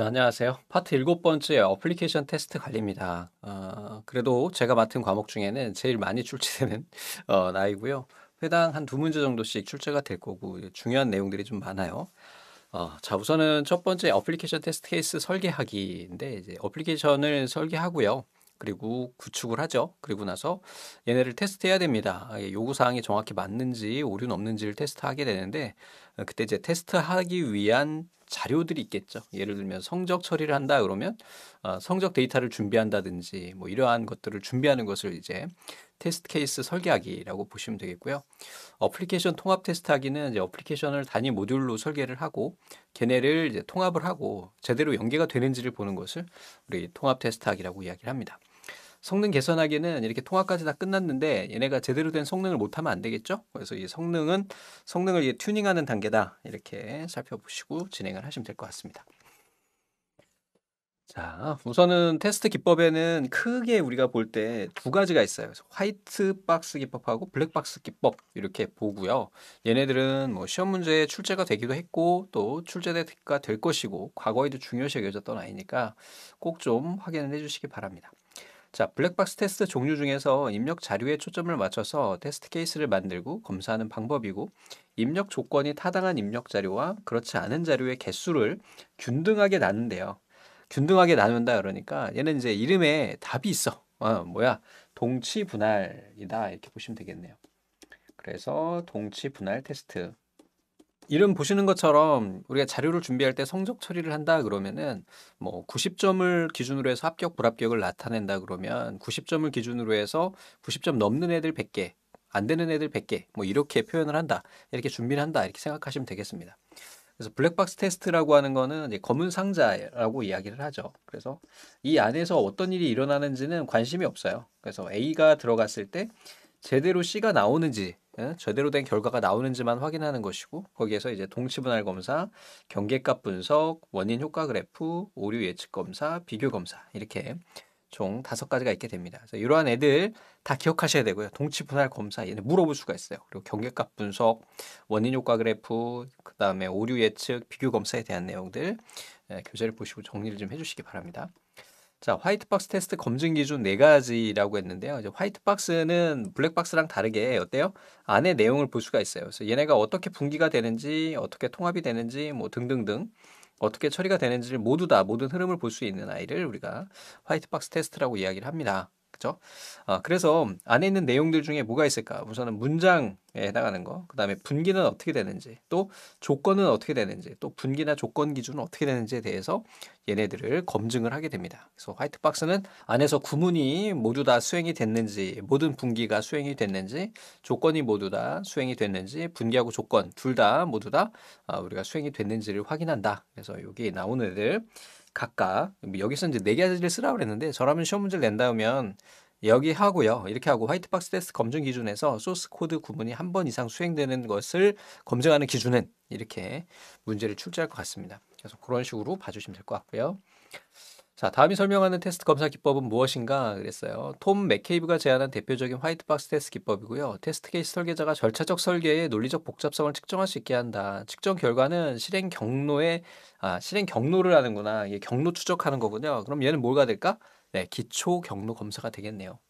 자, 안녕하세요. 파트 일곱 번째 어플리케이션 테스트 관리입니다. 어, 그래도 제가 맡은 과목 중에는 제일 많이 출제되는 어, 나이고요. 회당 한 두 문제 정도씩 출제가 될 거고 중요한 내용들이 좀 많아요. 어, 자 우선은 첫 번째 어플리케이션 테스트 케이스 설계하기인데 이제 어플리케이션을 설계하고요. 그리고 구축을 하죠. 그리고 나서 얘네를 테스트해야 됩니다. 아, 예, 요구 사항이 정확히 맞는지 오류는 없는지를 테스트하게 되는데 어, 그때 이제 테스트하기 위한 자료들이 있겠죠. 예를 들면 성적 처리를 한다 그러면 어, 성적 데이터를 준비한다든지 뭐 이러한 것들을 준비하는 것을 이제 테스트 케이스 설계하기라고 보시면 되겠고요. 어플리케이션 통합 테스트하기는 이제 어플리케이션을 단위 모듈로 설계를 하고 걔네를 이제 통합을 하고 제대로 연계가 되는지를 보는 것을 우리 통합 테스트하기라고 이야기를 합니다. 성능 개선하기는 이렇게 통화까지 다 끝났는데 얘네가 제대로 된 성능을 못하면 안 되겠죠? 그래서 이 성능은 성능을 이제 튜닝하는 단계다 이렇게 살펴보시고 진행을 하시면 될 것 같습니다. 자, 우선은 테스트 기법에는 크게 우리가 볼 때 두 가지가 있어요. 그래서 화이트 박스 기법하고 블랙 박스 기법 이렇게 보고요. 얘네들은 뭐 시험 문제에 출제가 되기도 했고 또 출제가 될 것이고 과거에도 중요시 여겨졌던 아이니까 꼭 좀 확인을 해주시기 바랍니다. 자, 블랙박스 테스트 종류 중에서 입력 자료에 초점을 맞춰서 테스트 케이스를 만들고 검사하는 방법이고 입력 조건이 타당한 입력 자료와 그렇지 않은 자료의 개수를 균등하게 나눈대요. 균등하게 나눈다 그러니까 얘는 이제 이름에 답이 있어. 어, 뭐야? 동치 분할이다 이렇게 보시면 되겠네요. 그래서 동치 분할 테스트 이름 보시는 것처럼 우리가 자료를 준비할 때 성적 처리를 한다 그러면은 뭐 90점을 기준으로 해서 합격 불합격을 나타낸다 그러면 90점을 기준으로 해서 90점 넘는 애들 100개 안 되는 애들 100개 뭐 이렇게 표현을 한다 이렇게 준비를 한다 이렇게 생각하시면 되겠습니다. 그래서 블랙박스 테스트라고 하는 거는 이제 검은 상자라고 이야기를 하죠. 그래서 이 안에서 어떤 일이 일어나는지는 관심이 없어요. 그래서 A가 들어갔을 때 제대로 C가 나오는지 제대로 예, 된 결과가 나오는지만 확인하는 것이고 거기에서 이제 동치분할 검사, 경계값 분석, 원인 효과 그래프, 오류 예측 검사, 비교 검사 이렇게 총 다섯 가지가 있게 됩니다. 그래서 이러한 애들 다 기억하셔야 되고요. 동치 분할 검사 얘는 물어볼 수가 있어요. 그리고 경계값 분석, 원인 효과 그래프, 그 다음에 오류 예측, 비교 검사에 대한 내용들 예, 교재를 보시고 정리를 좀 해주시기 바랍니다. 자, 화이트박스 테스트 검증 기준 네 가지라고 했는데요. 이제 화이트박스는 블랙박스랑 다르게 어때요? 안에 내용을 볼 수가 있어요. 그래서 얘네가 어떻게 분기가 되는지, 어떻게 통합이 되는지, 뭐 등등등 어떻게 처리가 되는지를 모두 다 모든 흐름을 볼 수 있는 아이를 우리가 화이트박스 테스트라고 이야기를 합니다. 그죠? 아, 그래서 안에 있는 내용들 중에 뭐가 있을까? 우선은 문장에 해당하는 거, 그 다음에 분기는 어떻게 되는지, 또 조건은 어떻게 되는지, 또 분기나 조건 기준은 어떻게 되는지에 대해서 얘네들을 검증을 하게 됩니다. 그래서 화이트박스는 안에서 구문이 모두 다 수행이 됐는지, 모든 분기가 수행이 됐는지, 조건이 모두 다 수행이 됐는지, 분기하고 조건 둘 다 모두 다 아, 우리가 수행이 됐는지를 확인한다. 그래서 여기 나오는 애들 각각 뭐 여기서 이제 네 가지를 쓰라고 그랬는데 저라면 시험 문제를 낸다면 여기 하고요. 이렇게 하고 화이트박스 테스트 검증 기준에서 소스 코드 구분이한 번 이상 수행되는 것을 검증하는 기준은 이렇게 문제를 출제할 것 같습니다. 그래서 그런 식으로 봐주시면 될 것 같고요. 자, 다음이 설명하는 테스트 검사 기법은 무엇인가 그랬어요. 톰 맥케이브가 제안한 대표적인 화이트박스 테스트 기법이고요. 테스트 케이스 설계자가 절차적 설계의 논리적 복잡성을 측정할 수 있게 한다. 측정 결과는 실행 경로에 아, 실행 경로를 하는구나. 이게 경로 추적하는 거군요. 그럼 얘는 뭘 가 될까? 네, 기초 경로 검사가 되겠네요.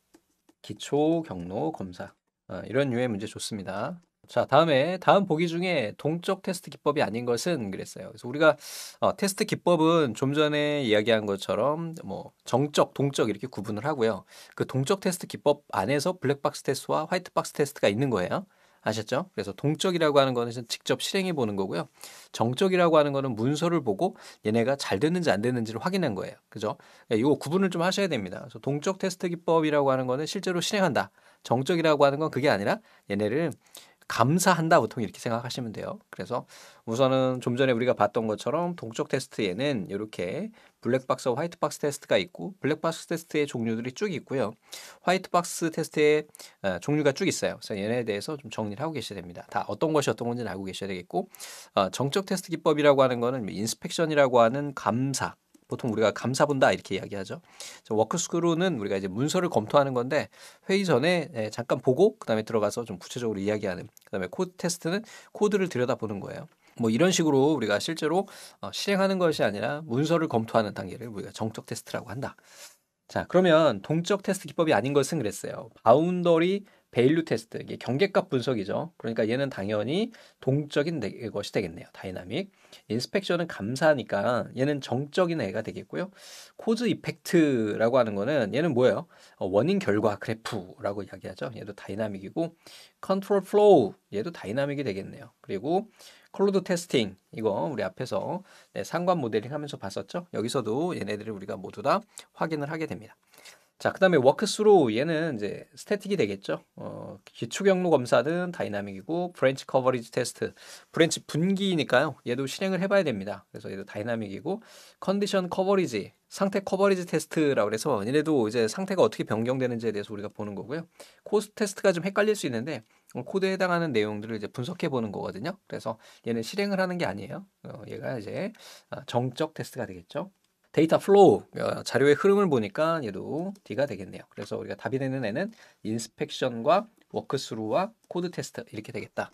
기초 경로 검사. 아, 이런 유의 문제 좋습니다. 자, 다음에 다음 보기 중에 동적 테스트 기법이 아닌 것은 그랬어요. 그래서 우리가 어, 테스트 기법은 좀 전에 이야기한 것처럼 뭐 정적, 동적 이렇게 구분을 하고요. 그 동적 테스트 기법 안에서 블랙박스 테스트와 화이트박스 테스트가 있는 거예요. 아셨죠? 그래서 동적이라고 하는 거는 직접 실행해 보는 거고요. 정적이라고 하는 거는 문서를 보고 얘네가 잘 됐는지 안 됐는지를 확인한 거예요. 그죠? 그러니까 이거 구분을 좀 하셔야 됩니다. 그래서 동적 테스트 기법이라고 하는 거는 실제로 실행한다. 정적이라고 하는 건 그게 아니라 얘네를 감사한다 보통 이렇게 생각하시면 돼요. 그래서 우선은 좀 전에 우리가 봤던 것처럼 동적 테스트에는 이렇게 블랙박스와 화이트박스 테스트가 있고 블랙박스 테스트의 종류들이 쭉 있고요. 화이트박스 테스트의 어, 종류가 쭉 있어요. 그래서 얘네에 대해서 좀 정리를 하고 계셔야 됩니다. 다 어떤 것이 어떤 건지는 알고 계셔야 되겠고 어, 정적 테스트 기법이라고 하는 거는 뭐 인스펙션이라고 하는 감사 보통 우리가 감사 본다 이렇게 이야기하죠. 워크스크루는 우리가 이제 문서를 검토하는 건데 회의 전에 예, 잠깐 보고 그다음에 들어가서 좀 구체적으로 이야기하는 그다음에 코드 테스트는 코드를 들여다보는 거예요. 뭐 이런 식으로 우리가 실제로 어, 실행하는 것이 아니라 문서를 검토하는 단계를 우리가 정적 테스트라고 한다. 자, 그러면 동적 테스트 기법이 아닌 것은 그랬어요. 바운더리 베일류 테스트, 이게 경계값 분석이죠. 그러니까 얘는 당연히 동적인 것이 되겠네요. 다이나믹. 인스펙션은 감사니까 하 얘는 정적인 애가 되겠고요. 코즈 이펙트라고 하는 거는 얘는 뭐예요? 어, 원인 결과 그래프라고 이야기하죠. 얘도 다이나믹이고 컨트롤 플로우 얘도 다이나믹이 되겠네요. 그리고 클로드 테스팅 이거 우리 앞에서 네, 상관 모델링 하면서 봤었죠. 여기서도 얘네들을 우리가 모두 다 확인을 하게 됩니다. 자, 그 다음에 워크스루 얘는 이제 스태틱이 되겠죠. 어, 기초 경로 검사는 다이나믹이고 브랜치 커버리지 테스트, 브랜치 분기니까요. 얘도 실행을 해봐야 됩니다. 그래서 얘도 다이나믹이고 컨디션 커버리지, 상태 커버리지 테스트라고 래서 얘네도 이제 상태가 어떻게 변경되는지에 대해서 우리가 보는 거고요. 코스 테스트가 좀 헷갈릴 수 있는데 어, 코드에 해당하는 내용들을 이제 분석해 보는 거거든요. 그래서 얘는 실행을 하는 게 아니에요. 어, 얘가 이제 아, 정적 테스트가 되겠죠. 데이터 플로우 어, 자료의 흐름을 보니까 얘도 D가 되겠네요. 그래서 우리가 답이 되는 애는 인스펙션과 워크스루와 코드 테스트 이렇게 되겠다.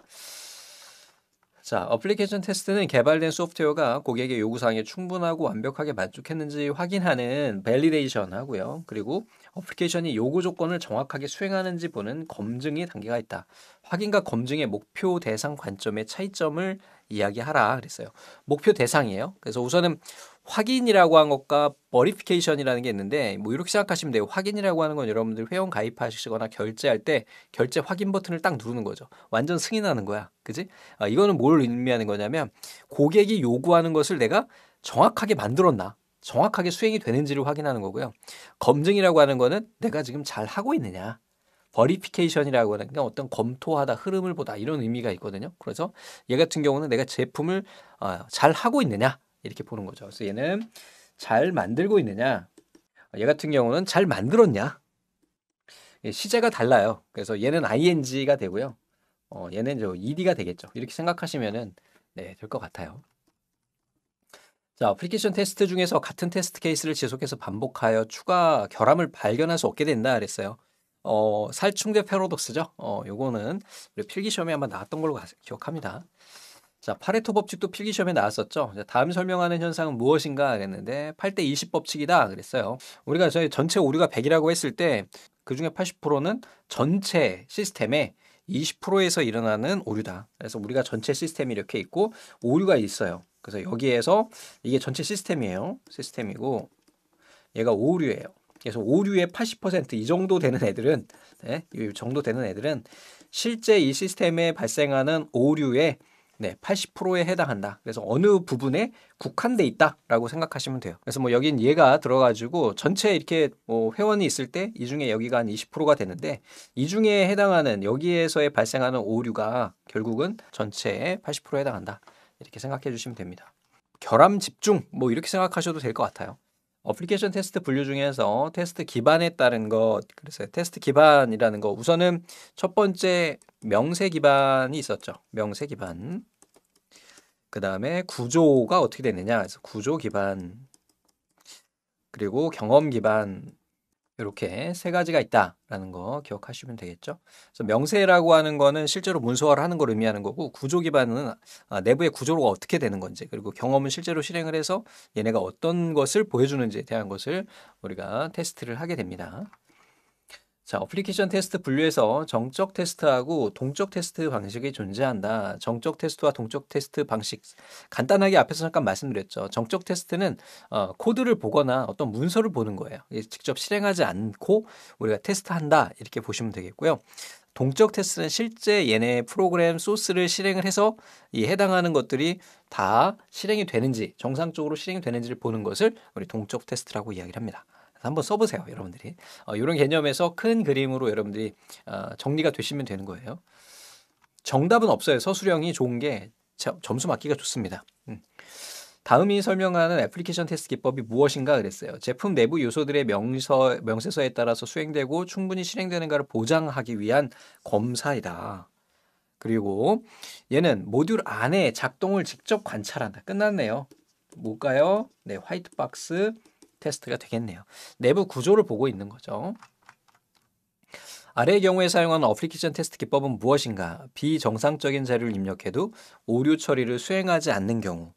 자, 어플리케이션 테스트는 개발된 소프트웨어가 고객의 요구사항에 충분하고 완벽하게 만족했는지 확인하는 밸리데이션 하고요. 그리고 어플리케이션이 요구 조건을 정확하게 수행하는지 보는 검증의 단계가 있다. 확인과 검증의 목표 대상 관점의 차이점을 이야기하라 그랬어요. 목표 대상이에요. 그래서 우선은 확인이라고 한 것과 버리피케이션이라는 게 있는데 뭐 이렇게 생각하시면 돼요. 확인이라고 하는 건 여러분들 회원 가입하시거나 결제할 때 결제 확인 버튼을 딱 누르는 거죠. 완전 승인하는 거야. 그지? 아, 이거는 뭘 의미하는 거냐면 고객이 요구하는 것을 내가 정확하게 만들었나? 정확하게 수행이 되는지를 확인하는 거고요. 검증이라고 하는 거는 내가 지금 잘 하고 있느냐. 버리피케이션이라고 하는 게 그러니까 어떤 검토하다 흐름을 보다 이런 의미가 있거든요. 그래서 얘 같은 경우는 내가 제품을 어, 잘 하고 있느냐 이렇게 보는 거죠. 그래서 얘는 잘 만들고 있느냐 얘 같은 경우는 잘 만들었냐 예, 시제가 달라요. 그래서 얘는 ing가 되고요. 어, 얘는 저 ed가 되겠죠. 이렇게 생각하시면 네, 될것 같아요. 자, 어플리케이션 테스트 중에서 같은 테스트 케이스를 지속해서 반복하여 추가 결함을 발견할 수 없게 된다 그랬어요. 어, 살충제 패러독스죠. 어, 요거는 필기 시험에 한번 나왔던 걸로 기억합니다. 자, 파레토 법칙도 필기 시험에 나왔었죠. 다음 설명하는 현상은 무엇인가 그랬는데 8대 20 법칙이다 그랬어요. 우리가 저희 전체 오류가 100이라고 했을 때 그중에 80%는 전체 시스템에 20%에서 일어나는 오류다. 그래서 우리가 전체 시스템이 이렇게 있고 오류가 있어요. 그래서 여기에서 이게 전체 시스템이에요. 시스템이고 얘가 오류예요. 그래서 오류의 80%이 정도 되는 애들은 네, 이 정도 되는 애들은 실제 이 시스템에 발생하는 오류의 네, 80%에 해당한다. 그래서 어느 부분에 국한돼 있다라고 생각하시면 돼요. 그래서 뭐 여긴 얘가 들어가지고 전체 이렇게 뭐 회원이 있을 때 이 중에 여기가 한 20%가 되는데 이 중에 해당하는 여기에서의 발생하는 오류가 결국은 전체의 80%에 해당한다. 이렇게 생각해 주시면 됩니다. 결함 집중 뭐 이렇게 생각하셔도 될 것 같아요. 어플리케이션 테스트 분류 중에서 테스트 기반에 따른 것, 그래서 테스트 기반이라는 거 우선은 첫 번째 명세 기반이 있었죠. 명세 기반. 그 다음에 구조가 어떻게 되느냐, 그래서 구조 기반. 그리고 경험 기반 이렇게 세 가지가 있다라는 거 기억하시면 되겠죠. 그래서 명세라고 하는 거는 실제로 문서화를 하는 걸 의미하는 거고 구조 기반은 아, 내부의 구조로가 어떻게 되는 건지 그리고 경험은 실제로 실행을 해서 얘네가 어떤 것을 보여주는지에 대한 것을 우리가 테스트를 하게 됩니다. 자, 어플리케이션 테스트 분류에서 정적 테스트하고 동적 테스트 방식이 존재한다. 정적 테스트와 동적 테스트 방식 간단하게 앞에서 잠깐 말씀드렸죠. 정적 테스트는 어, 코드를 보거나 어떤 문서를 보는 거예요. 직접 실행하지 않고 우리가 테스트한다 이렇게 보시면 되겠고요. 동적 테스트는 실제 얘네 프로그램 소스를 실행을 해서 이 해당하는 것들이 다 실행이 되는지 정상적으로 실행이 되는지를 보는 것을 우리 동적 테스트라고 이야기를 합니다. 한번 써보세요, 여러분들이. 어, 이런 개념에서 큰 그림으로 여러분들이 어, 정리가 되시면 되는 거예요. 정답은 없어요. 서술형이 좋은 게 점수 맞기가 좋습니다. 음. 다음이 설명하는 애플리케이션 테스트 기법이 무엇인가 그랬어요. 제품 내부 요소들의 명서, 명세서에 따라서 수행되고 충분히 실행되는가를 보장하기 위한 검사이다. 그리고 얘는 모듈 안에 작동을 직접 관찰한다. 끝났네요. 뭘까요? 네, 화이트 박스 테스트가 되겠네요. 내부 구조를 보고 있는 거죠. 아래의 경우에 사용하는 어플리케이션 테스트 기법은 무엇인가? 비정상적인 자료를 입력해도 오류 처리를 수행하지 않는 경우,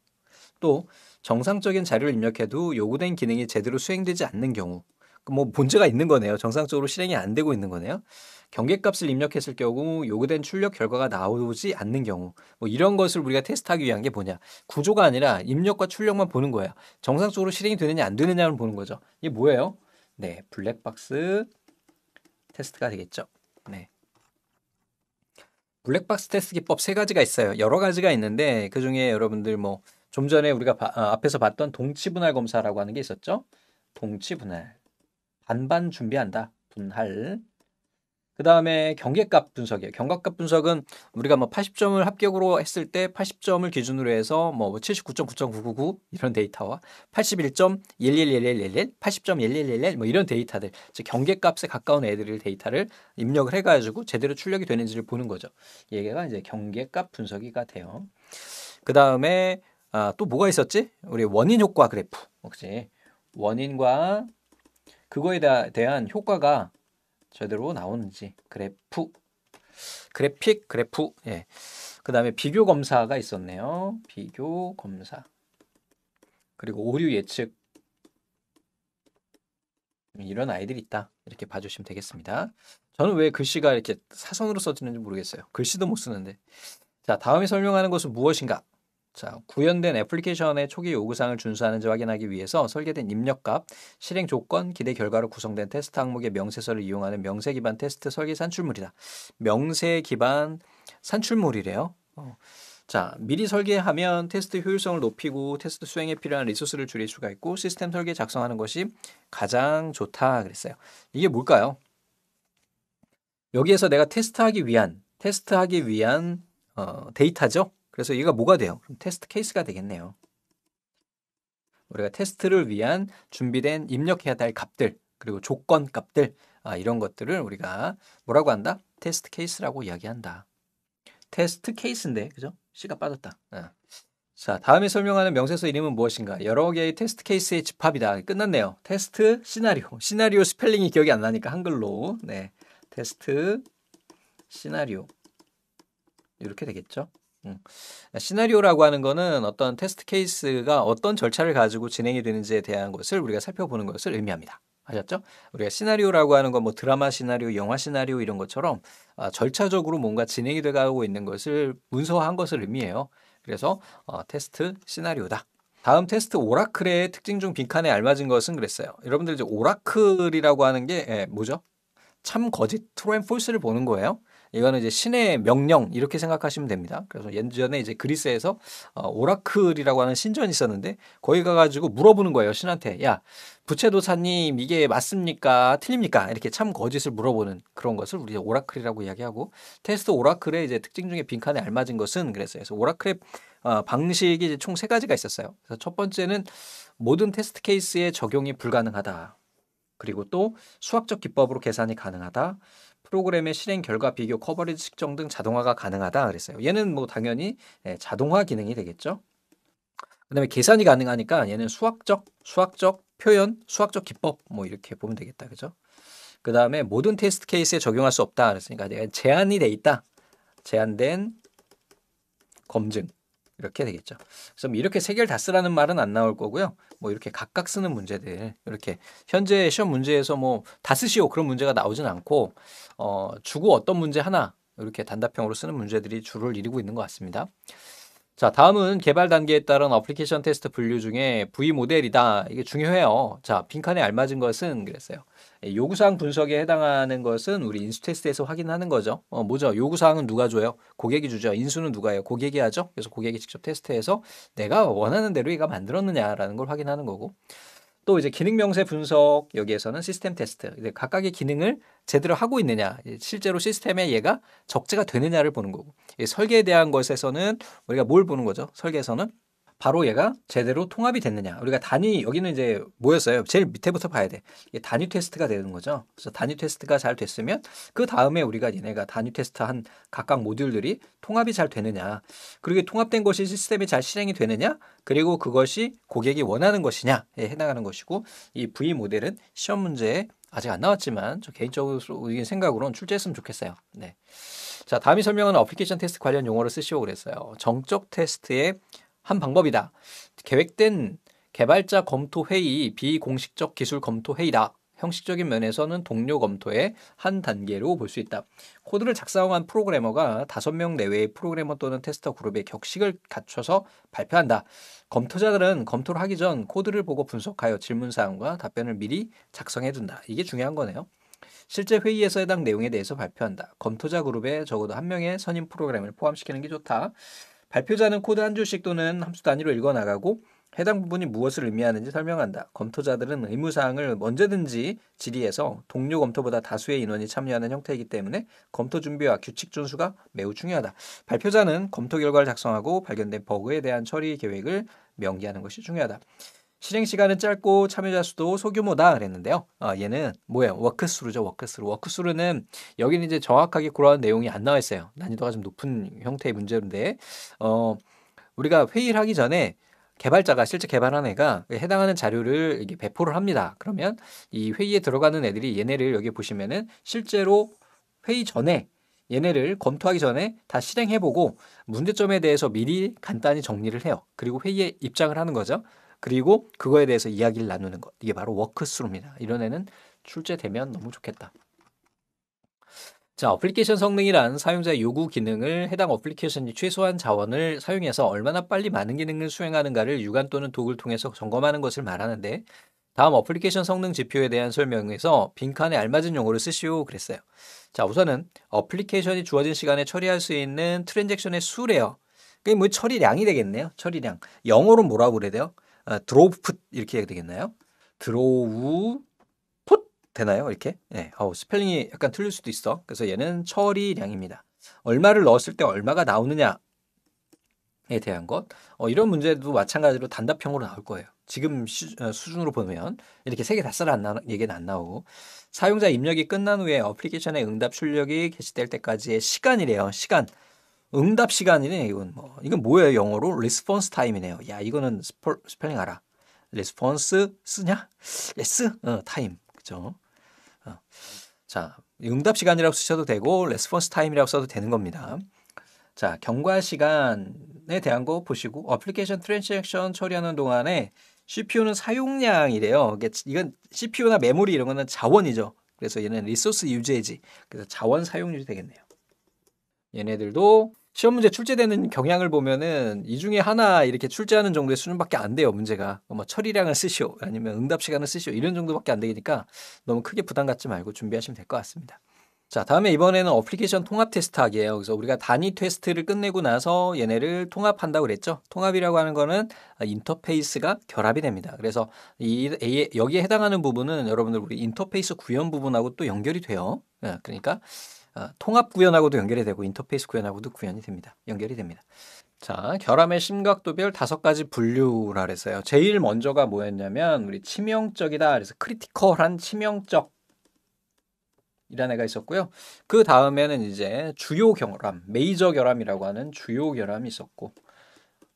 또 정상적인 자료를 입력해도 요구된 기능이 제대로 수행되지 않는 경우, 뭐 문제가 있는 거네요. 정상적으로 실행이 안 되고 있는 거네요. 경계값을 입력했을 경우 요구된 출력 결과가 나오지 않는 경우 뭐 이런 것을 우리가 테스트하기 위한 게 뭐냐 구조가 아니라 입력과 출력만 보는 거예요 정상적으로 실행이 되느냐 안 되느냐를 보는 거죠 이게 뭐예요 네 블랙박스 테스트가 되겠죠 네 블랙박스 테스트 기법 세 가지가 있어요 여러 가지가 있는데 그중에 여러분들 뭐 좀 전에 우리가 바, 아, 앞에서 봤던 동치분할 검사라고 하는 게 있었죠 동치분할 반반 준비한다 분할 그 다음에 경계값 분석이에요. 경각값 분석은 우리가 뭐 80점을 합격으로 했을 때 80점을 기준으로 해서 뭐 79.9999 이런 데이터와 81.111111, 80.1111뭐 이런 데이터들, 즉 경계값에 가까운 애들을 데이터를 입력을 해가지고 제대로 출력이 되는지를 보는 거죠. 얘가 기 이제 경계값 분석이가 돼요. 그 다음에 아, 또 뭐가 있었지? 우리 원인 효과 그래프, 혹시 원인과 그거에 대한 효과가 제대로 나오는지 그래프 그래픽 그래프 예. 그다음에 비교 검사가 있었네요. 비교 검사. 그리고 오류 예측 이런 아이들이 있다. 이렇게 봐 주시면 되겠습니다. 저는 왜 글씨가 이렇게 사선으로 써지는지 모르겠어요. 글씨도 못 쓰는데. 자, 다음에 설명하는 것은 무엇인가? 자, 구현된 애플리케이션의 초기 요구사항을 준수하는지 확인하기 위해서 설계된 입력값, 실행 조건, 기대 결과로 구성된 테스트 항목의 명세서를 이용하는 명세 기반 테스트 설계 산출물이다. 명세 기반 산출물이래요. 어. 자, 미리 설계하면 테스트 효율성을 높이고 테스트 수행에 필요한 리소스를 줄일 수가 있고 시스템 설계 작성하는 것이 가장 좋다 그랬어요. 이게 뭘까요? 여기에서 내가 테스트하기 위한 테스트하기 위한 어, 데이터죠. 그래서 얘가 뭐가 돼요? 그럼 테스트 케이스가 되겠네요. 우리가 테스트를 위한 준비된 입력해야 될 값들 그리고 조건 값들 아, 이런 것들을 우리가 뭐라고 한다? 테스트 케이스라고 이야기한다. 테스트 케이스인데 그죠? C가 빠졌다. 아. 자 다음에 설명하는 명세서 이름은 무엇인가? 여러 개의 테스트 케이스의 집합이다. 끝났네요. 테스트 시나리오 시나리오 스펠링이 기억이 안 나니까 한글로 네 테스트 시나리오 이렇게 되겠죠? 음. 시나리오라고 하는 거는 어떤 테스트 케이스가 어떤 절차를 가지고 진행이 되는지에 대한 것을 우리가 살펴보는 것을 의미합니다. 아셨죠? 우리가 시나리오라고 하는 건 뭐 드라마 시나리오, 영화 시나리오 이런 것처럼 아, 절차적으로 뭔가 진행이 돼가고 있는 것을 문서화한 것을 의미해요. 그래서 어, 테스트 시나리오다. 다음 테스트 오라클의 특징 중 빈칸에 알맞은 것은 그랬어요. 여러분들 이제 오라클이라고 하는 게 예, 뭐죠? 참 거짓 트루 앤 폴스를 보는 거예요. 이거는 이제 신의 명령 이렇게 생각하시면 됩니다. 그래서 예전에 이제 그리스에서 어, 오라클이라고 하는 신전이 있었는데 거기 가가지고 물어보는 거예요 신한테 야 부채도사님 이게 맞습니까 틀립니까 이렇게 참 거짓을 물어보는 그런 것을 우리 오라클이라고 이야기하고 테스트 오라클의 이제 특징 중에 빈칸에 알맞은 것은 그랬어요. 그래서 오라클의 어, 방식이 총 세 가지가 있었어요. 그래서 첫 번째는 모든 테스트 케이스에 적용이 불가능하다. 그리고 또 수학적 기법으로 계산이 가능하다. 프로그램의 실행 결과 비교 커버리지 측정 등 자동화가 가능하다 그랬어요. 얘는 뭐 당연히 예, 자동화 기능이 되겠죠. 그다음에 계산이 가능하니까 얘는 수학적, 수학적 표현, 수학적 기법 뭐 이렇게 보면 되겠다. 그죠? 그다음에 모든 테스트 케이스에 적용할 수 없다 그랬으니까 제한이 돼 있다. 제한된 검증. 이렇게 되겠죠. 그래서 뭐 이렇게 세 개를 다 쓰라는 말은 안 나올 거고요. 뭐 이렇게 각각 쓰는 문제들 이렇게 현재 시험 문제에서 뭐 다 쓰시오 그런 문제가 나오진 않고 어 주고 어떤 문제 하나 이렇게 단답형으로 쓰는 문제들이 주를 이루고 있는 것 같습니다. 자, 다음은 개발 단계에 따른 어플리케이션 테스트 분류 중에 V 모델이다. 이게 중요해요. 자, 빈칸에 알맞은 것은 그랬어요. 예, 요구사항 분석에 해당하는 것은 우리 인수테스트에서 확인하는 거죠. 어, 뭐죠? 요구사항은 누가 줘요? 고객이 주죠. 인수는 누가 해요? 고객이 하죠. 그래서 고객이 직접 테스트해서 내가 원하는 대로 얘가 만들었느냐라는 걸 확인하는 거고. 또 이제 기능 명세 분석 여기에서는 시스템 테스트 이제 각각의 기능을 제대로 하고 있느냐 실제로 시스템에 얘가 적재가 되느냐를 보는 거고 설계에 대한 것에서는 우리가 뭘 보는 거죠 설계에서는 바로 얘가 제대로 통합이 됐느냐. 우리가 단위 여기는 이제 뭐였어요? 제일 밑에부터 봐야 돼. 이게 단위 테스트가 되는 거죠. 그래서 단위 테스트가 잘 됐으면 그 다음에 우리가 얘네가 단위 테스트한 각각 모듈들이 통합이 잘 되느냐. 그리고 통합된 것이 시스템이 잘 실행이 되느냐. 그리고 그것이 고객이 원하는 것이냐에 해당하는 것이고 이 V 모델은 시험 문제에 아직 안 나왔지만 저 개인적인 으 생각으로는 출제했으면 좋겠어요. 네. 자, 다음이 설명하는 어플리케이션 테스트 관련 용어를 쓰시오 그랬어요. 정적 테스트의 한 방법이다. 계획된 개발자 검토 회의 비공식적 기술 검토 회의다. 형식적인 면에서는 동료 검토의 한 단계로 볼 수 있다. 코드를 작성한 프로그래머가 5명 내외의 프로그래머 또는 테스터 그룹의 격식을 갖춰서 발표한다. 검토자들은 검토를 하기 전 코드를 보고 분석하여 질문사항과 답변을 미리 작성해둔다. 이게 중요한 거네요. 실제 회의에서 해당 내용에 대해서 발표한다. 검토자 그룹에 적어도 한 명의 선임 프로그램을 포함시키는 게 좋다. 발표자는 코드 한 줄씩 또는 함수 단위로 읽어 나가고 해당 부분이 무엇을 의미하는지 설명한다. 검토자들은 의무사항을 언제든지 질의해서 동료 검토보다 다수의 인원이 참여하는 형태이기 때문에 검토 준비와 규칙 준수가 매우 중요하다. 발표자는 검토 결과를 작성하고 발견된 버그에 대한 처리 계획을 명기하는 것이 중요하다. 실행 시간은 짧고 참여자 수도 소규모다 그랬는데요. 어, 얘는 뭐예요? 워크스루죠. 워크스루. 워크스루는 여기는 이제 정확하게 그러한 내용이 안 나와 있어요. 난이도가 좀 높은 형태의 문제인데 어, 우리가 회의를 하기 전에 개발자가 실제 개발한 애가 해당하는 자료를 이게 배포를 합니다. 그러면 이 회의에 들어가는 애들이 얘네를 여기 보시면은 실제로 회의 전에 얘네를 검토하기 전에 다 실행해보고 문제점에 대해서 미리 간단히 정리를 해요. 그리고 회의에 입장을 하는 거죠. 그리고 그거에 대해서 이야기를 나누는 것. 이게 바로 워크스루입니다. 이런 애는 출제되면 너무 좋겠다. 자, 어플리케이션 성능이란 사용자 요구 기능을 해당 어플리케이션이 최소한 자원을 사용해서 얼마나 빨리 많은 기능을 수행하는가를 육안 또는 독을 통해서 점검하는 것을 말하는데 다음 어플리케이션 성능 지표에 대한 설명에서 빈칸에 알맞은 용어를 쓰시오 그랬어요. 자, 우선은 어플리케이션이 주어진 시간에 처리할 수 있는 트랜잭션의 수래요. 그게 뭐 처리량이 되겠네요. 처리량. 영어로 뭐라고 그래야 돼요? 아, 드로우풋 이렇게 해야 되겠나요? 드로우 풋 되나요? 이렇게? 네. 어, 스펠링이 약간 틀릴 수도 있어. 그래서 얘는 처리량입니다. 얼마를 넣었을 때 얼마가 나오느냐 에 대한 것 어, 이런 문제도 마찬가지로 단답형으로 나올 거예요. 지금 시, 어, 수준으로 보면 이렇게 세 개다 쓰라 안 나, 얘기는 안 나오고 사용자 입력이 끝난 후에 어플리케이션의 응답 출력이 게시될 때까지의 시간이래요. 시간 응답 시간이네 이건 뭐 이건 뭐예요 영어로 response t i m e 이네요야 이거는 스포, 스펠링 알아. r 리스폰스 쓰냐? 예 time 어, 그죠? 어. 자 응답 시간이라고 쓰셔도 되고 response t i m e 이라고 써도 되는 겁니다. 자 경과 시간에 대한 거 보시고 application transaction 처리하는 동안에 CPU는 사용량이래요. 이건 CPU나 메모리 이런 거는 자원이죠. 그래서 얘는 리소스 유지해지. 그래서 자원 사용 률이 되겠네요. 얘네들도 시험 문제 출제되는 경향을 보면은 이 중에 하나 이렇게 출제하는 정도의 수준밖에 안 돼요 문제가 뭐 처리량을 쓰시오 아니면 응답 시간을 쓰시오 이런 정도밖에 안 되니까 너무 크게 부담 갖지 말고 준비하시면 될 것 같습니다. 자, 다음에 이번에는 어플리케이션 통합 테스트 하기예요. 그래서 우리가 단위 테스트를 끝내고 나서 얘네를 통합한다고 그랬죠. 통합이라고 하는 거는 인터페이스가 결합이 됩니다. 그래서 이 여기에 해당하는 부분은 여러분들 우리 인터페이스 구현 부분하고 또 연결이 돼요. 예, 그러니까 어, 통합 구현하고도 연결이 되고 인터페이스 구현하고도 구현이 됩니다. 연결이 됩니다. 자, 결함의 심각도별 다섯 가지 분류라 그랬어요. 제일 먼저가 뭐였냐면 우리 치명적이다. 그래서 크리티컬한 치명적 이란 애가 있었고요. 그 다음에는 이제 주요 결함, 메이저 결함이라고 하는 주요 결함이 있었고,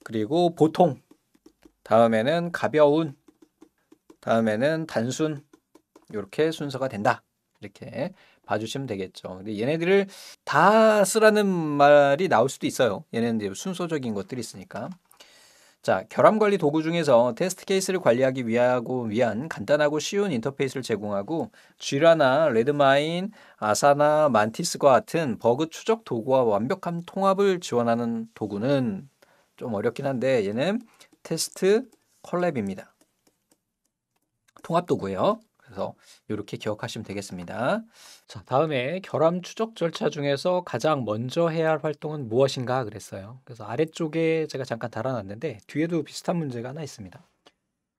그리고 보통, 다음에는 가벼운, 다음에는 단순, 이렇게 순서가 된다. 이렇게 봐주시면 되겠죠. 근데 얘네들을 다 쓰라는 말이 나올 수도 있어요. 얘네는 이제 순서적인 것들이 있으니까. 자, 결함 관리 도구 중에서 테스트 케이스를 관리하기 위하고 위한 간단하고 쉬운 인터페이스를 제공하고 쥐라나 레드마인, 아사나, 만티스과 같은 버그 추적 도구와 완벽한 통합을 지원하는 도구는 좀 어렵긴 한데 얘는 테스트 컬랩입니다. 통합 도구예요. 그래서 이렇게 기억하시면 되겠습니다. 자, 다음에 결함 추적 절차 중에서 가장 먼저 해야 할 활동은 무엇인가 그랬어요. 그래서 아래쪽에 제가 잠깐 달아놨는데 뒤에도 비슷한 문제가 하나 있습니다.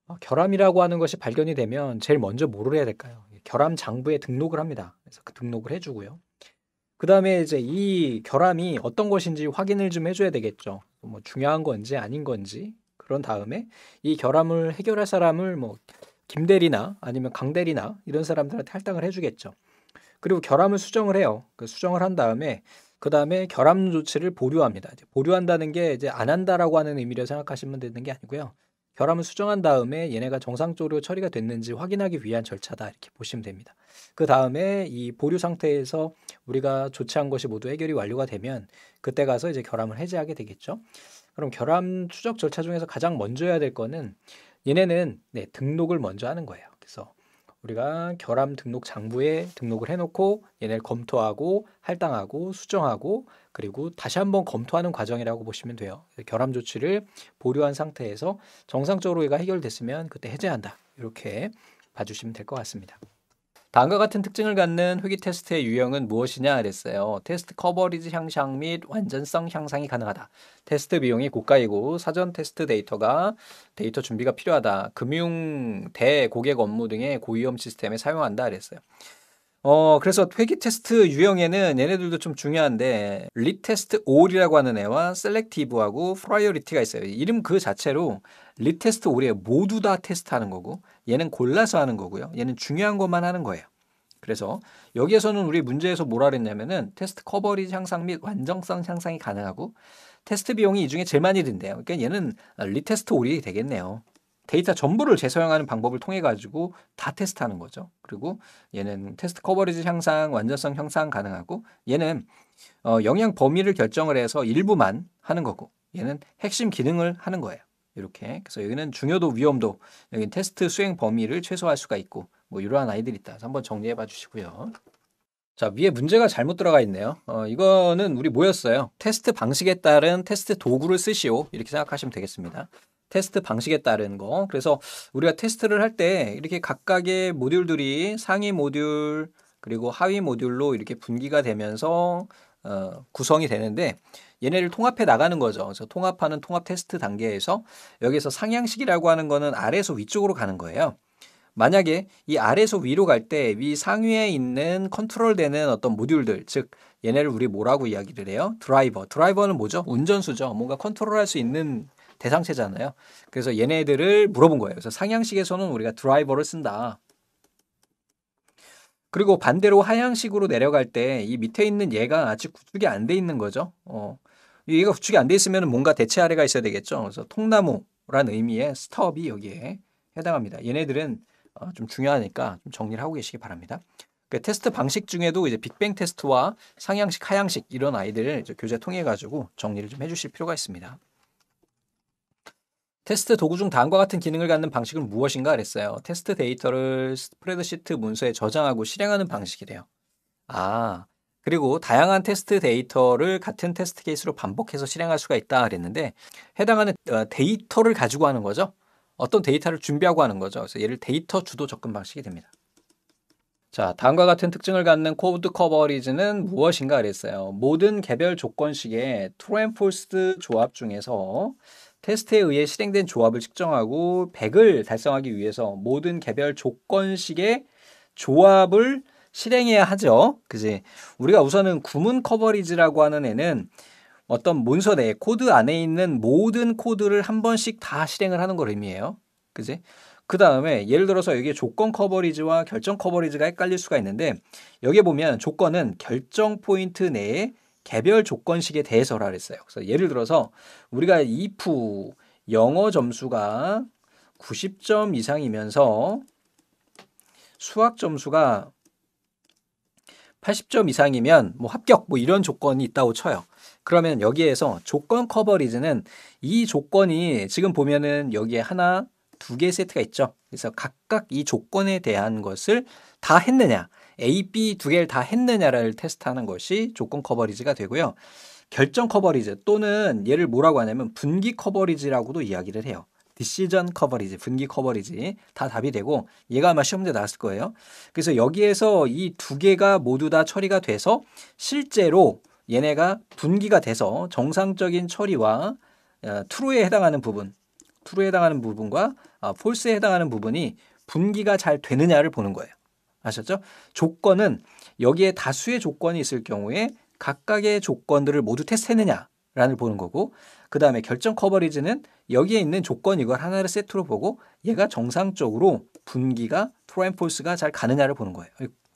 어, 결함이라고 하는 것이 발견이 되면 제일 먼저 뭐를 해야 될까요? 예, 결함 장부에 등록을 합니다. 그래서 그 등록을 해주고요. 그 다음에 이제 이 결함이 어떤 것인지 확인을 좀 해줘야 되겠죠. 뭐 중요한 건지 아닌 건지 그런 다음에 이 결함을 해결할 사람을 뭐 김대리나 아니면 강대리나 이런 사람들한테 할당을 해주겠죠. 그리고 결함을 수정을 해요. 그 수정을 한 다음에 그 다음에 결함 조치를 보류합니다. 보류한다는 게 이제 안 한다라고 하는 의미로 생각하시면 되는 게 아니고요. 결함을 수정한 다음에 얘네가 정상적으로 처리가 됐는지 확인하기 위한 절차다 이렇게 보시면 됩니다. 그 다음에 이 보류 상태에서 우리가 조치한 것이 모두 해결이 완료가 되면 그때 가서 이제 결함을 해제하게 되겠죠. 그럼 결함 추적 절차 중에서 가장 먼저 해야 될 거는 얘네는 네, 등록을 먼저 하는 거예요. 그래서 우리가 결함 등록 장부에 등록을 해놓고 얘네를 검토하고 할당하고 수정하고 그리고 다시 한번 검토하는 과정이라고 보시면 돼요. 결함 조치를 보류한 상태에서 정상적으로 얘가 해결됐으면 그때 해제한다. 이렇게 봐주시면 될 것 같습니다. 다음과 같은 특징을 갖는 회기 테스트의 유형은 무엇이냐 그랬어요. 테스트 커버리지 향상 및 완전성 향상이 가능하다. 테스트 비용이 고가이고 사전 테스트 데이터가 데이터 준비가 필요하다. 금융, 대, 고객 업무 등의 고위험 시스템에 사용한다 그랬어요. 어, 그래서 회기 테스트 유형에는 얘네들도 좀 중요한데 리테스트 올이라고 하는 애와 셀렉티브하고 프라이어리티가 있어요. 이름 그 자체로 리테스트 올이에 모두 다 테스트하는 거고 얘는 골라서 하는 거고요. 얘는 중요한 것만 하는 거예요. 그래서 여기에서는 우리 문제에서 뭐라 그랬냐면은 테스트 커버리지 향상 및 완전성 향상이 가능하고 테스트 비용이 이 중에 제일 많이 든대요. 그러니까 얘는 아, 리테스트 올이 되겠네요. 데이터 전부를 재사용하는 방법을 통해 가지고 다 테스트하는 거죠. 그리고 얘는 테스트 커버리지 향상, 완전성 향상 가능하고 얘는 어, 영향 범위를 결정을 해서 일부만 하는 거고 얘는 핵심 기능을 하는 거예요. 이렇게 그래서 여기는 중요도 위험도 여기 테스트 수행 범위를 최소화할 수가 있고 뭐 이러한 아이들이 있다. 그서 한번 정리해 봐 주시고요. 자 위에 문제가 잘못 들어가 있네요. 어, 이거는 우리 뭐였어요? 테스트 방식에 따른 테스트 도구를 쓰시오 이렇게 생각하시면 되겠습니다. 테스트 방식에 따른 거. 그래서 우리가 테스트를 할 때 이렇게 각각의 모듈들이 상위 모듈 그리고 하위 모듈로 이렇게 분기가 되면서 어, 구성이 되는데 얘네를 통합해 나가는 거죠. 그래서 통합하는 통합 테스트 단계에서 여기서 상향식이라고 하는 거는 아래에서 위쪽으로 가는 거예요. 만약에 이 아래에서 위로 갈 때 위 상위에 있는 컨트롤되는 어떤 모듈들, 즉 얘네를 우리 뭐라고 이야기를 해요? 드라이버. 드라이버는 뭐죠? 운전수죠. 뭔가 컨트롤할 수 있는 대상체잖아요. 그래서 얘네들을 물어본 거예요. 그래서 상향식에서는 우리가 드라이버를 쓴다. 그리고 반대로 하향식으로 내려갈 때 이 밑에 있는 얘가 아직 구축이 안 돼 있는 거죠. 어. 얘가 구축이 안 돼 있으면 뭔가 대체 아래가 있어야 되겠죠. 그래서 통나무란 의미의 스톱이 여기에 해당합니다. 얘네들은 어, 좀 중요하니까 좀 정리를 하고 계시기 바랍니다. 그 테스트 방식 중에도 이제 빅뱅 테스트와 상향식, 하향식 이런 아이들을 교재 통해 가지고 정리를 좀 해주실 필요가 있습니다. 테스트 도구 중 다음과 같은 기능을 갖는 방식은 무엇인가 그랬어요. 테스트 데이터를 스프레드시트 문서에 저장하고 실행하는 방식이래요. 아, 그리고 다양한 테스트 데이터를 같은 테스트 케이스로 반복해서 실행할 수가 있다 그랬는데 해당하는 어, 데이터를 가지고 하는 거죠. 어떤 데이터를 준비하고 하는 거죠. 그래서 얘를 데이터 주도 접근 방식이 됩니다. 자, 다음과 같은 특징을 갖는 코드 커버리지는 무엇인가 그랬어요. 모든 개별 조건식의 트랜폴스 조합 중에서 테스트에 의해 실행된 조합을 측정하고 100을 달성하기 위해서 모든 개별 조건식의 조합을 실행해야 하죠. 그지? 우리가 우선은 구문 커버리지라고 하는 애는 어떤 문서 내 코드 안에 있는 모든 코드를 한 번씩 다 실행을 하는 걸 의미해요. 그지? 그 다음에 예를 들어서 여기에 조건 커버리지와 결정 커버리지가 헷갈릴 수가 있는데 여기에 보면 조건은 결정 포인트 내에 개별 조건식에 대해서라 그랬어요. 그래서 예를 들어서 우리가 if 영어 점수가 90점 이상이면서 수학 점수가 80점 이상이면 뭐 합격 뭐 이런 조건이 있다고 쳐요. 그러면 여기에서 조건 커버리지는 이 조건이 지금 보면은 여기에 하나 두 개 세트가 있죠. 그래서 각각 이 조건에 대한 것을 다 했느냐 A, B 두 개를 다 했느냐를 테스트하는 것이 조건 커버리지가 되고요. 결정 커버리지 또는 얘를 뭐라고 하냐면 분기 커버리지라고도 이야기를 해요. 디시전 커버리지, 분기 커버리지 다 답이 되고 얘가 아마 시험제 나왔을 거예요. 그래서 여기에서 이 두 개가 모두 다 처리가 돼서 실제로 얘네가 분기가 돼서 정상적인 처리와 트루에 어, 해당하는 부분, 트루에 해당하는 부분과 폴스에 어, 해당하는 부분이 분기가 잘 되느냐를 보는 거예요. 아셨죠? 조건은 여기에 다수의 조건이 있을 경우에 각각의 조건들을 모두 테스트했느냐 라는 보는 거고 그 다음에 결정 커버리지는 여기에 있는 조건 이걸 하나를 세트로 보고 얘가 정상적으로 분기가 트라임폴스가잘 가느냐를 보는 거예요.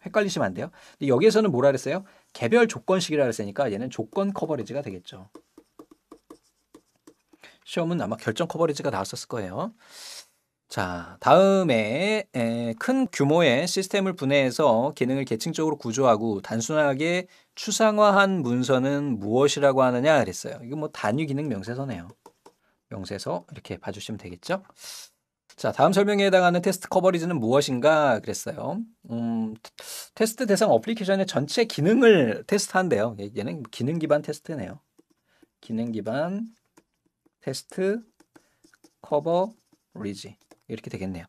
헷갈리시면 안 돼요. 근데 여기에서는 뭐라 그랬어요? 개별 조건식이라 그랬으니까 얘는 조건 커버리지가 되겠죠. 시험은 아마 결정 커버리지가 나왔었을 거예요. 자, 다음에 큰 규모의 시스템을 분해해서 기능을 계층적으로 구조하고 단순하게 추상화한 문서는 무엇이라고 하느냐 그랬어요. 이거 뭐 단위 기능 명세서네요. 명세서 이렇게 봐주시면 되겠죠. 자, 다음 설명에 해당하는 테스트 커버리지는 무엇인가 그랬어요. 음, 테스트 대상 어플리케이션의 전체 기능을 테스트한대요. 얘는 기능 기반 테스트네요. 기능 기반 테스트 커버리지. 이렇게 되겠네요.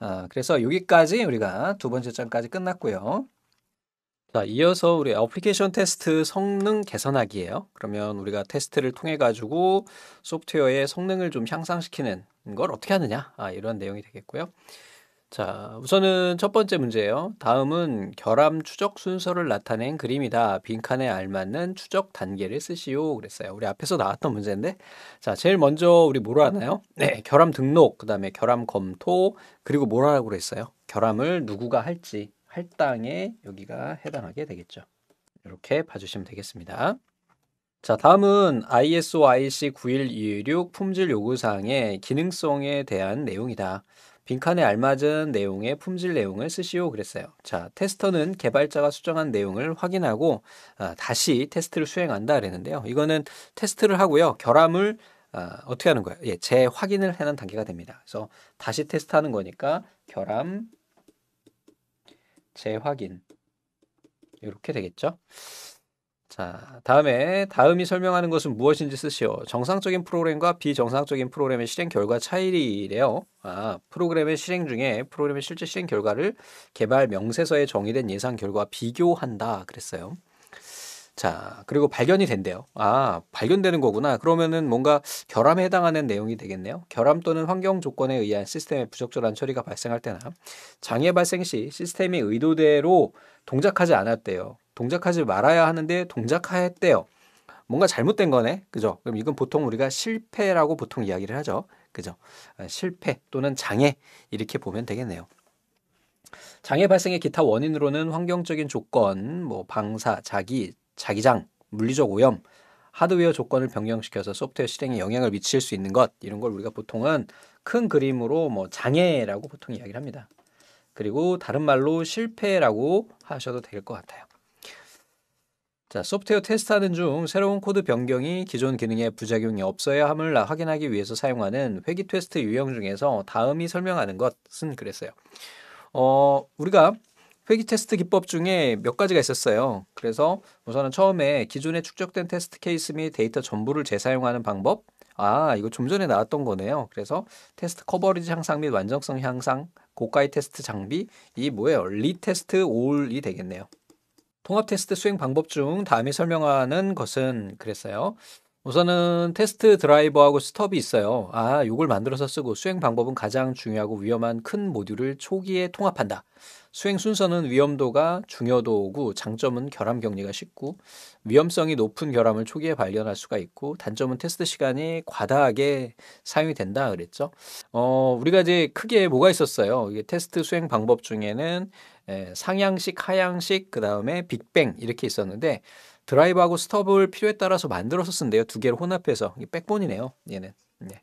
아, 그래서 여기까지 우리가 두 번째 장까지 끝났고요. 자, 이어서 우리 어플리케이션 테스트 성능 개선하기예요. 그러면 우리가 테스트를 통해 가지고 소프트웨어의 성능을 좀 향상시키는 걸 어떻게 하느냐, 아, 이런 내용이 되겠고요. 자, 우선은 첫 번째 문제예요. 다음은 결함 추적 순서를 나타낸 그림이다. 빈칸에 알맞는 추적 단계를 쓰시오. 그랬어요. 우리 앞에서 나왔던 문제인데. 자, 제일 먼저 우리 뭐라 하나요? 네, 결함 등록, 그 다음에 결함 검토, 그리고 뭐라고 그랬어요? 결함을 누구가 할지, 할당에 여기가 해당하게 되겠죠. 이렇게 봐주시면 되겠습니다. 자, 다음은 ISO IC 91216 품질 요구사항의 기능성에 대한 내용이다. 빈칸에 알맞은 내용의 품질 내용을 쓰시오 그랬어요. 자, 테스터는 개발자가 수정한 내용을 확인하고 아, 다시 테스트를 수행한다 그랬는데요. 이거는 테스트를 하고요. 결함을 아, 어떻게 하는 거예요? 예, 재확인을 하는 단계가 됩니다. 그래서 다시 테스트하는 거니까 결함 재확인 이렇게 되겠죠. 자, 다음에 다음이 설명하는 것은 무엇인지 쓰시오. 정상적인 프로그램과 비정상적인 프로그램의 실행 결과 차이래요. 아, 프로그램의 실행 중에 프로그램의 실제 실행 결과를 개발 명세서에 정의된 예상 결과 비교한다 그랬어요. 자, 그리고 발견이 된대요. 아, 발견되는 거구나. 그러면은 뭔가 결함에 해당하는 내용이 되겠네요. 결함 또는 환경 조건에 의한 시스템의 부적절한 처리가 발생할 때나 장애 발생 시 시스템이 의도대로 동작하지 않았대요. 동작하지 말아야 하는데 동작하였대요. 뭔가 잘못된 거네. 그죠? 그럼 이건 보통 우리가 실패라고 보통 이야기를 하죠. 그죠? 아, 실패 또는 장애 이렇게 보면 되겠네요. 장애 발생의 기타 원인으로는 환경적인 조건, 뭐 방사, 자기, 자기장, 물리적 오염, 하드웨어 조건을 변경시켜서 소프트웨어 실행에 영향을 미칠 수 있는 것 이런 걸 우리가 보통은 큰 그림으로 뭐 장애라고 보통 이야기를 합니다. 그리고 다른 말로 실패라고 하셔도 될 것 같아요. 자, 소프트웨어 테스트하는 중 새로운 코드 변경이 기존 기능에 부작용이 없어야 함을 확인하기 위해서 사용하는 회귀 테스트 유형 중에서 다음이 설명하는 것은 그랬어요. 어, 우리가 회기 테스트 기법 중에 몇 가지가 있었어요. 그래서 우선은 처음에 기존에 축적된 테스트 케이스 및 데이터 전부를 재사용하는 방법. 아, 이거 좀 전에 나왔던 거네요. 그래서 테스트 커버리지 향상 및 완전성 향상, 고가의 테스트 장비, 이 뭐예요? 리테스트 올이 되겠네요. 통합 테스트 수행 방법 중 다음에 설명하는 것은 그랬어요. 우선은 테스트 드라이버하고 스톱이 있어요. 아, 요걸 만들어서 쓰고 수행 방법은 가장 중요하고 위험한 큰 모듈을 초기에 통합한다. 수행 순서는 위험도가 중요도고 장점은 결함 격리가 쉽고 위험성이 높은 결함을 초기에 발견할 수가 있고 단점은 테스트 시간이 과다하게 사용이 된다 그랬죠. 어, 우리가 이제 크게 뭐가 있었어요. 이게 테스트 수행 방법 중에는 에, 상향식, 하향식, 그다음에 빅뱅 이렇게 있었는데 드라이버하고 스톱을 필요에 따라서 만들어서 쓴대요. 두 개를 혼합해서. 이게 백본이네요. 얘는. 네.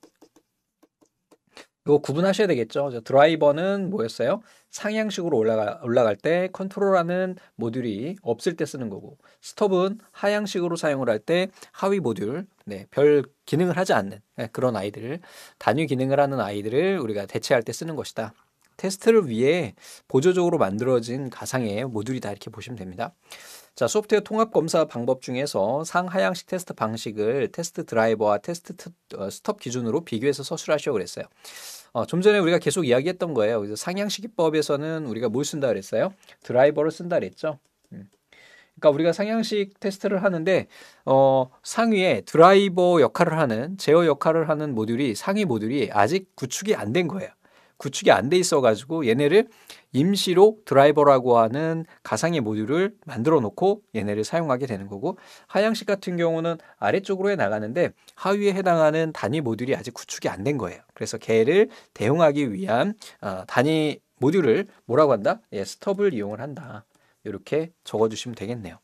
이거 구분하셔야 되겠죠. 드라이버는 뭐였어요? 상향식으로 올라가, 올라갈 때 컨트롤하는 모듈이 없을 때 쓰는 거고 스톱은 하향식으로 사용을 할 때 하위 모듈, 네, 별 기능을 하지 않는 네, 그런 아이들, 을 단위 기능을 하는 아이들을 우리가 대체할 때 쓰는 것이다. 테스트를 위해 보조적으로 만들어진 가상의 모듈이다 이렇게 보시면 됩니다. 자, 소프트웨어 통합 검사 방법 중에서 상하향식 테스트 방식을 테스트 드라이버와 테스트 어, 스톱 기준으로 비교해서 서술하시오 그랬어요. 어, 좀 전에 우리가 계속 이야기했던 거예요. 그래서 상향식 기법에서는 우리가 뭘 쓴다 그랬어요? 드라이버를 쓴다 그랬죠. 음. 그러니까 우리가 상향식 테스트를 하는데 어, 상위에 드라이버 역할을 하는 제어 역할을 하는 모듈이 상위 모듈이 아직 구축이 안 된 거예요. 구축이 안 돼 있어가지고 얘네를 임시로 드라이버라고 하는 가상의 모듈을 만들어 놓고 얘네를 사용하게 되는 거고 하향식 같은 경우는 아래쪽으로 해 나가는데 하위에 해당하는 단위 모듈이 아직 구축이 안 된 거예요. 그래서 걔를 대응하기 위한 어, 단위 모듈을 뭐라고 한다? 예, 스톱을 이용을 한다. 이렇게 적어주시면 되겠네요.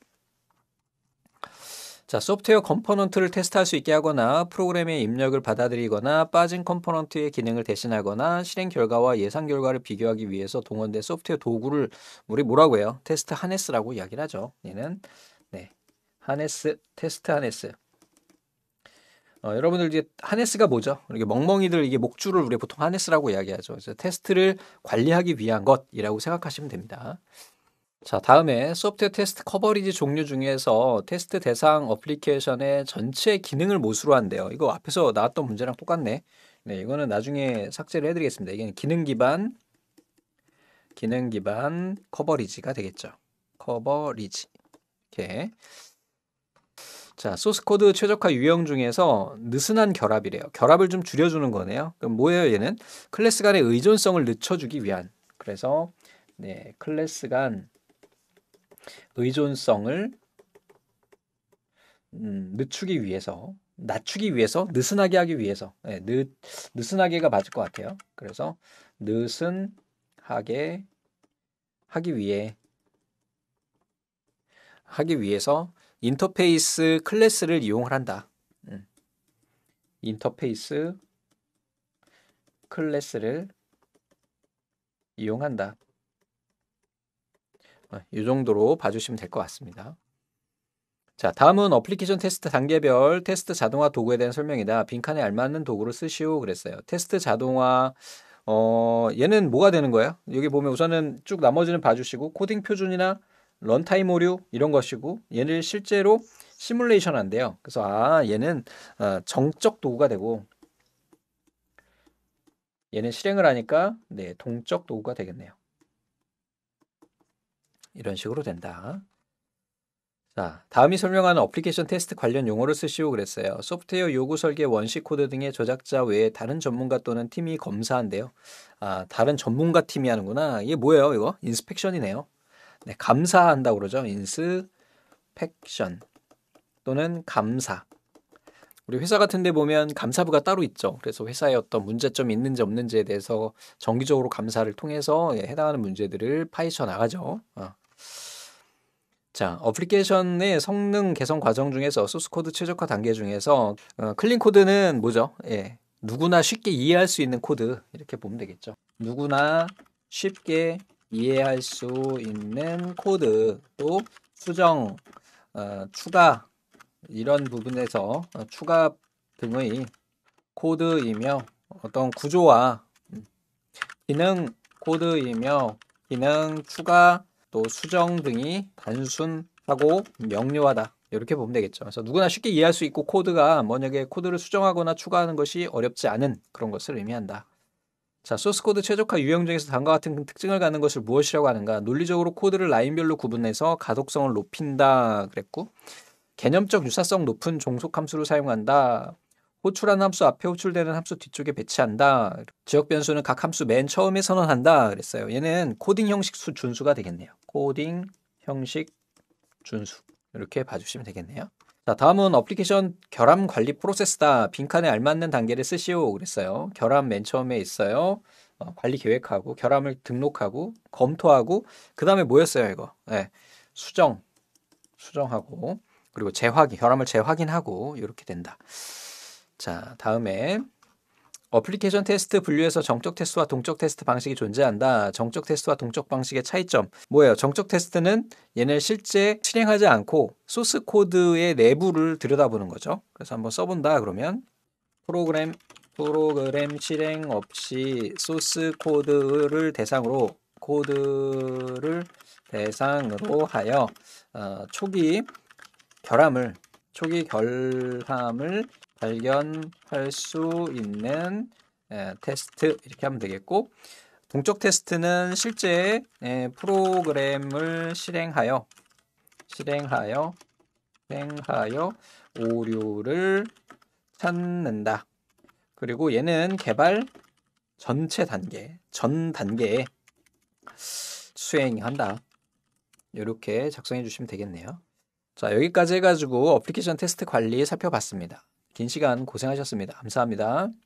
자, 소프트웨어 컴포넌트를 테스트할 수 있게 하거나 프로그램의 입력을 받아들이거나 빠진 컴포넌트의 기능을 대신하거나 실행 결과와 예상 결과를 비교하기 위해서 동원된 소프트웨어 도구를 우리 뭐라고 해요? 테스트 하네스라고 이야기를 하죠. 얘는 네. 하네스 테스트 하네스. 어, 여러분들 이제 하네스가 뭐죠? 이렇게 멍멍이들 이게 목줄을 우리 보통 하네스라고 이야기하죠. 그래서 테스트를 관리하기 위한 것이라고 생각하시면 됩니다. 자, 다음에 소프트웨어 테스트 커버리지 종류 중에서 테스트 대상 어플리케이션의 전체 기능을 모수로 한대요. 이거 앞에서 나왔던 문제랑 똑같네. 네, 이거는 나중에 삭제를 해드리겠습니다. 이게 기능 기반, 기능 기반 커버리지가 되겠죠. 커버리지. 이렇게. 자, 소스코드 최적화 유형 중에서 느슨한 결합이래요. 결합을 좀 줄여주는 거네요. 그럼 뭐예요, 얘는? 클래스 간의 의존성을 늦춰주기 위한. 그래서, 네, 클래스 간 의존성을 음, 늦추기 위해서 낮추기 위해서 느슨하게 하기 위해서 네, 예, 느, 느슨하게가 맞을 것 같아요. 그래서 느슨하게 하기 위해 하기 위해서 인터페이스 클래스를 이용을 한다. 음. 인터페이스 클래스를 이용한다. 아, 이 정도로 봐주시면 될 것 같습니다. 자, 다음은 어플리케이션 테스트 단계별 테스트 자동화 도구에 대한 설명이다. 빈칸에 알맞는 도구를 쓰시오 그랬어요. 테스트 자동화 어, 얘는 뭐가 되는 거야? 여기 보면 우선은 쭉 나머지는 봐주시고 코딩 표준이나 런타임 오류 이런 것이고 얘는 실제로 시뮬레이션 한대요. 그래서 아 얘는 어, 정적 도구가 되고 얘는 실행을 하니까 네 동적 도구가 되겠네요. 이런 식으로 된다. 자, 다음이 설명하는 어플리케이션 테스트 관련 용어를 쓰시오 그랬어요. 소프트웨어 요구 설계 원시 코드 등의 저작자 외에 다른 전문가 또는 팀이 검사한대요. 아, 다른 전문가 팀이 하는구나. 이게 뭐예요, 이거? 인스펙션이네요. 네, 감사한다고 그러죠. 인스펙션 또는 감사. 우리 회사 같은 데 보면 감사부가 따로 있죠. 그래서 회사에 어떤 문제점이 있는지 없는지에 대해서 정기적으로 감사를 통해서 예, 해당하는 문제들을 파헤쳐 나가죠. 어. 자, 어플리케이션의 성능 개선 과정 중에서 소스 코드 최적화 단계 중에서 어, 클린 코드는 뭐죠? 예. 누구나 쉽게 이해할 수 있는 코드 이렇게 보면 되겠죠. 누구나 쉽게 이해할 수 있는 코드 또 수정, 어, 추가 이런 부분에서 어, 추가 등의 코드이며 어떤 구조와 기능 코드이며 기능 추가 또 수정 등이 단순하고 명료하다. 이렇게 보면 되겠죠. 그래서 누구나 쉽게 이해할 수 있고 코드가 만약에 코드를 수정하거나 추가하는 것이 어렵지 않은 그런 것을 의미한다. 자, 소스 코드 최적화 유형 중에서 다음과 같은 특징을 갖는 것을 무엇이라고 하는가? 논리적으로 코드를 라인별로 구분해서 가독성을 높인다 그랬고 개념적 유사성 높은 종속 함수를 사용한다. 호출하는 함수 앞에 호출되는 함수 뒤쪽에 배치한다. 지역 변수는 각 함수 맨 처음에 선언한다 그랬어요. 얘는 코딩 형식 수 준수가 되겠네요. 코딩, 형식, 준수 이렇게 봐주시면 되겠네요. 자, 다음은 어플리케이션 결함 관리 프로세스다. 빈칸에 알맞는 단계를 쓰시오 그랬어요. 결함 맨 처음에 있어요. 어, 관리 계획하고 결함을 등록하고 검토하고 그 다음에 뭐였어요 이거? 네, 수정, 수정하고 그리고 재확인, 결함을 재확인하고 이렇게 된다. 자, 다음에 어플리케이션 테스트 분류에서 정적 테스트와 동적 테스트 방식이 존재한다. 정적 테스트와 동적 방식의 차이점. 뭐예요? 정적 테스트는 얘네 실제 실행하지 않고 소스 코드의 내부를 들여다보는 거죠. 그래서 한번 써본다 그러면 프로그램 프로그램 실행 없이 소스 코드를 대상으로 코드를 대상으로 하여 어, 초기 결함을 초기 결함을 발견할 수 있는 예, 테스트 이렇게 하면 되겠고 동적 테스트는 실제 예, 프로그램을 실행하여 실행하여 실행하여 오류를 찾는다. 그리고 얘는 개발 전체 단계, 전 단계에 수행한다. 이렇게 작성해 주시면 되겠네요. 자, 여기까지 해가지고 어플리케이션 테스트 관리 살펴봤습니다. 긴 시간 고생하셨습니다. 감사합니다.